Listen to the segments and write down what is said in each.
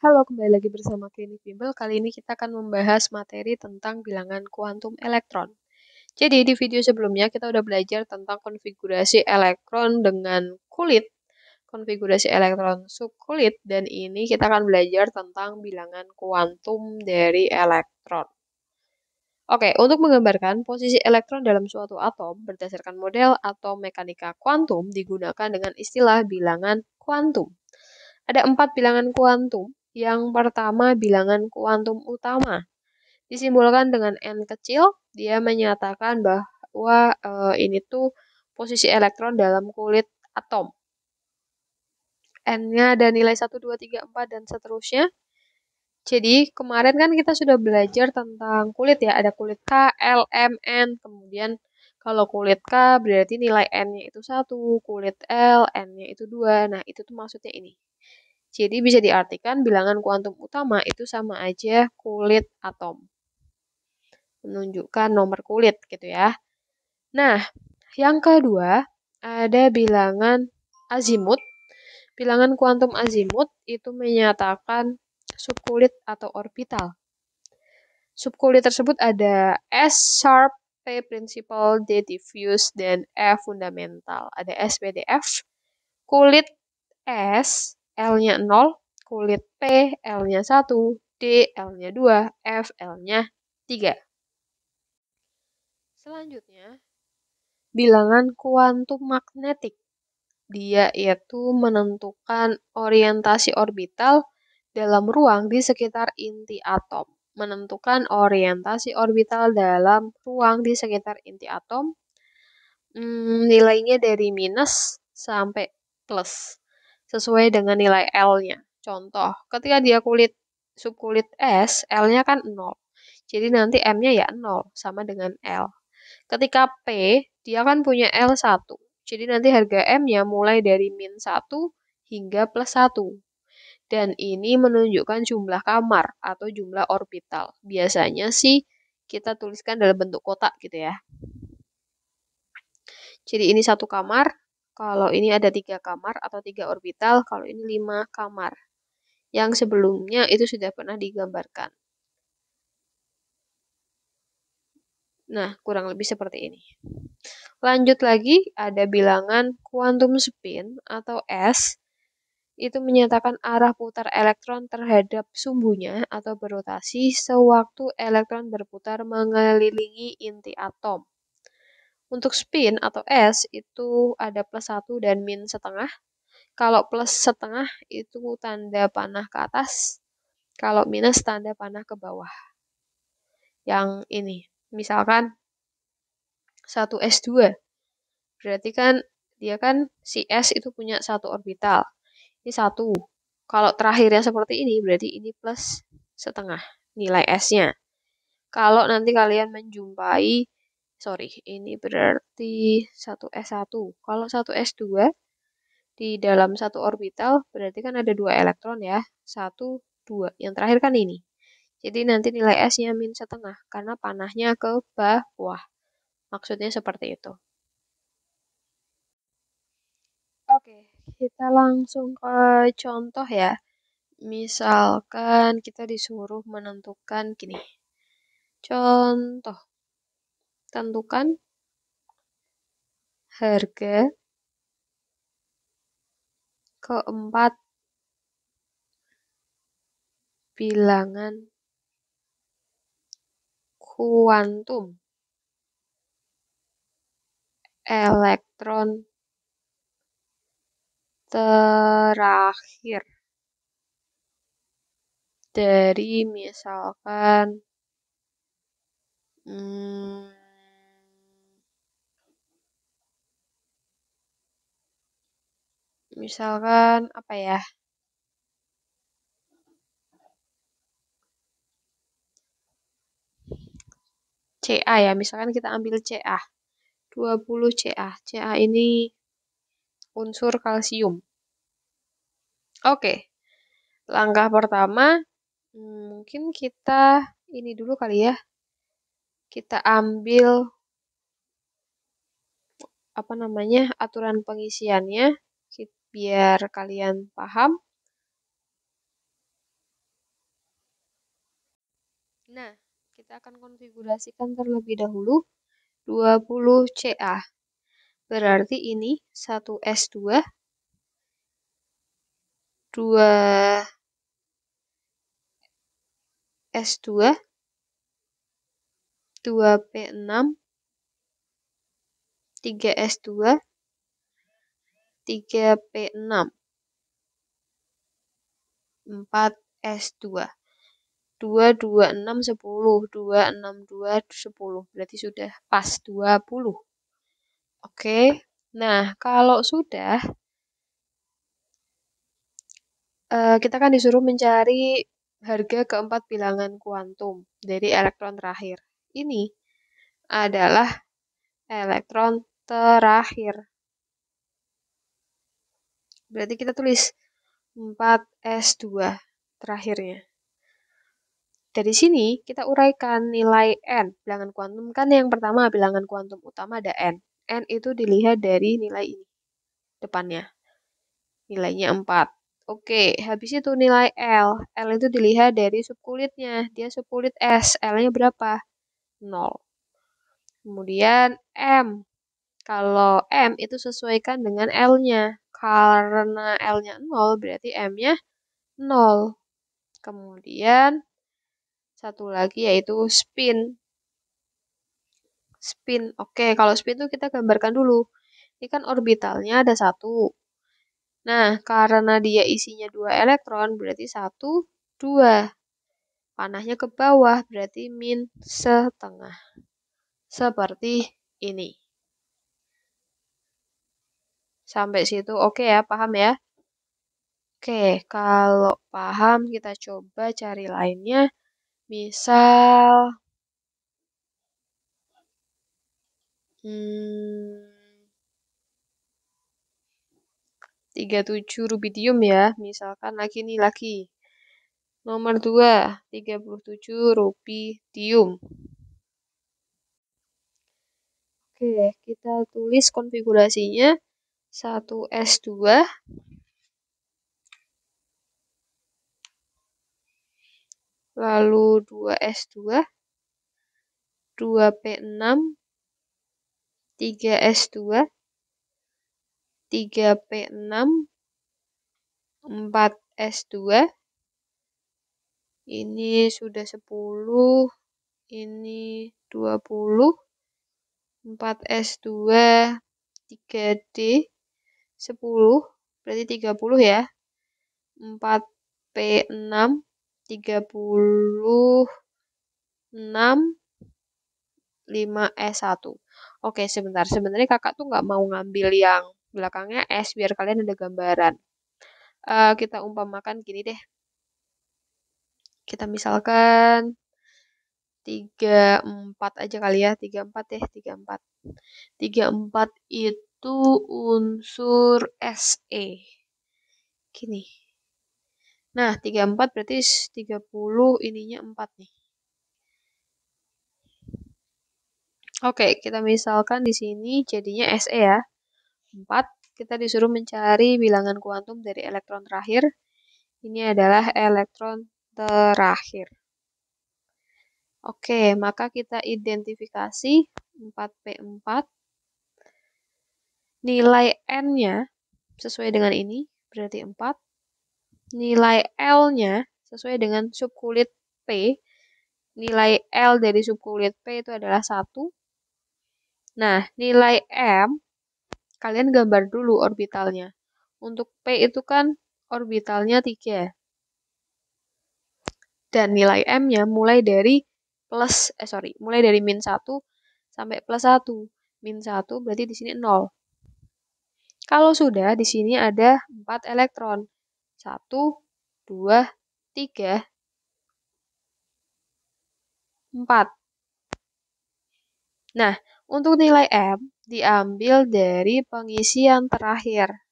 Halo, kembali lagi bersama Klinik Bimbel. Kali ini kita akan membahas materi tentang bilangan kuantum elektron. Jadi, di video sebelumnya kita udah belajar tentang konfigurasi elektron dengan kulit, konfigurasi elektron subkulit, dan ini kita akan belajar tentang bilangan kuantum dari elektron. Oke, untuk menggambarkan posisi elektron dalam suatu atom berdasarkan model atau mekanika kuantum digunakan dengan istilah bilangan kuantum. Ada empat bilangan kuantum yang pertama, bilangan kuantum utama. Disimbolkan dengan N kecil, dia menyatakan bahwa e, ini tuh posisi elektron dalam kulit atom. N-nya ada nilai 1, 2, 3, 4, dan seterusnya. Jadi kemarin kan kita sudah belajar tentang kulit ya, ada kulit K, L, M, N, kemudian kalau kulit K berarti nilai N-nya itu 1, kulit L, N-nya itu 2. Nah, itu tuh maksudnya ini. Jadi bisa diartikan bilangan kuantum utama itu sama aja kulit atom. Menunjukkan nomor kulit gitu ya. Nah, yang kedua ada bilangan azimut. Bilangan kuantum azimut itu menyatakan subkulit atau orbital. Subkulit tersebut ada S sharp, P principal, D diffuse, dan f fundamental. Ada S, SPDF. Kulit S L-nya 0, kulit P, L-nya 1, D, L-nya 2, F, L-nya 3. Selanjutnya, bilangan kuantum magnetik. Dia yaitu menentukan orientasi orbital dalam ruang di sekitar inti atom. Menentukan orientasi orbital dalam ruang di sekitar inti atom. Hmm, nilainya dari minus sampai plus sesuai dengan nilai L-nya. Contoh, ketika dia kulit subkulit S, L-nya kan 0. Jadi nanti M-nya ya 0, sama dengan L. Ketika P, dia kan punya L1. Jadi nanti harga M-nya mulai dari min 1 hingga plus 1. Dan ini menunjukkan jumlah kamar atau jumlah orbital. Biasanya sih kita tuliskan dalam bentuk kotak gitu ya. Jadi ini satu kamar, kalau ini ada tiga kamar atau tiga orbital, kalau ini lima kamar. Yang sebelumnya itu sudah pernah digambarkan. Nah, kurang lebih seperti ini. Lanjut lagi, ada bilangan kuantum spin atau S. Itu menyatakan arah putar elektron terhadap sumbunya atau berotasi sewaktu elektron berputar mengelilingi inti atom. Untuk spin atau S itu ada plus 1 dan min setengah. Kalau plus setengah itu tanda panah ke atas, kalau minus tanda panah ke bawah. Yang ini, misalkan 1S2, berarti kan dia kan si S itu punya satu orbital. Ini satu. Kalau terakhirnya seperti ini, berarti ini plus setengah nilai S-nya. Kalau nanti kalian menjumpai sorry, ini berarti 1 S1. Kalau 1 S2, di dalam satu orbital berarti kan ada dua elektron ya. 1, 2. Yang terakhir kan ini. Jadi nanti nilai S-nya min setengah karena panahnya ke bawah. Maksudnya seperti itu. Oke, kita langsung ke contoh ya. Misalkan kita disuruh menentukan gini. Contoh, tentukan harga. Keempat, bilangan kuantum elektron terakhir dari misalkan hmm, misalkan apa ya CA ya misalkan kita ambil CA 20 CA CA ini unsur kalsium oke langkah pertama hmm, mungkin kita ini dulu kali ya kita ambil apa namanya aturan pengisiannya biar kalian paham. Nah, kita akan konfigurasikan terlebih dahulu 20CA. Berarti ini 1S2 2 S2 2P6 3S2 3P6 4S2 2, 2, 6, 10 2, 6, 2, 10 berarti sudah pas 20 oke nah kalau sudah eh, kita kan disuruh mencari harga keempat bilangan kuantum dari elektron terakhir ini adalah elektron terakhir Berarti kita tulis 4S2 terakhirnya. Dari sini kita uraikan nilai N, bilangan kuantum kan yang pertama bilangan kuantum utama ada N. N itu dilihat dari nilai ini, depannya. Nilainya 4. Oke, habis itu nilai L. L itu dilihat dari subkulitnya, dia subkulit S, L-nya berapa? 0. Kemudian M. Kalau M itu sesuaikan dengan L-nya karena L-nya 0 berarti M-nya 0. Kemudian satu lagi yaitu spin. Spin. Oke, kalau spin itu kita gambarkan dulu. Ini kan orbitalnya ada satu. Nah, karena dia isinya dua elektron, berarti satu, dua. Panahnya ke bawah, berarti min setengah. Seperti ini. Sampai situ oke okay ya, paham ya? Oke, okay, kalau paham kita coba cari lainnya. Misal hmm, tujuh rubidium ya, misalkan lagi nih lagi. Nomor dua tiga puluh tujuh rubidium. Oke, kita tulis konfigurasinya satu s dua lalu dua S2 dua dua p enam tiga s dua tiga p enam empat s dua ini sudah sepuluh ini dua puluh empat s dua tiga d 10 berarti 30 ya. 4P6 36 5S1. Oke, sebentar. Sebenarnya kakak tuh nggak mau ngambil yang belakangnya S biar kalian ada gambaran. Uh, kita umpamakan gini deh. Kita misalkan 34 aja kali ya. 34 deh, 34. 34 itu satu unsur SE. Gini. Nah, 34 berarti 30 ininya 4 nih. Oke, kita misalkan di sini jadinya SE ya. 4, kita disuruh mencari bilangan kuantum dari elektron terakhir. Ini adalah elektron terakhir. Oke, maka kita identifikasi 4P4 nilai n-nya sesuai dengan ini, berarti 4. Nilai L-nya sesuai dengan subkulit P. Nilai L dari subkulit P itu adalah 1. Nah, nilai M, kalian gambar dulu orbitalnya. Untuk P itu kan orbitalnya 3. Dan nilai M-nya mulai dari plus, eh sorry, mulai dari min 1 sampai plus 1. Min 1 berarti di sini 0 kalau sudah, di sini ada 4 elektron. 1, 2, 3, 4. Nah, untuk nilai M diambil dari pengisian terakhir.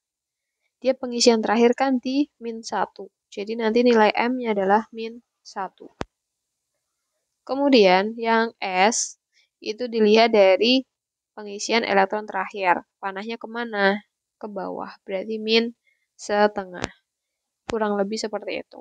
Dia pengisian terakhir kan di min 1. Jadi nanti nilai M-nya adalah min 1. Kemudian yang S itu dilihat dari pengisian elektron terakhir. Panahnya kemana? ke bawah. Berarti min setengah. Kurang lebih seperti itu.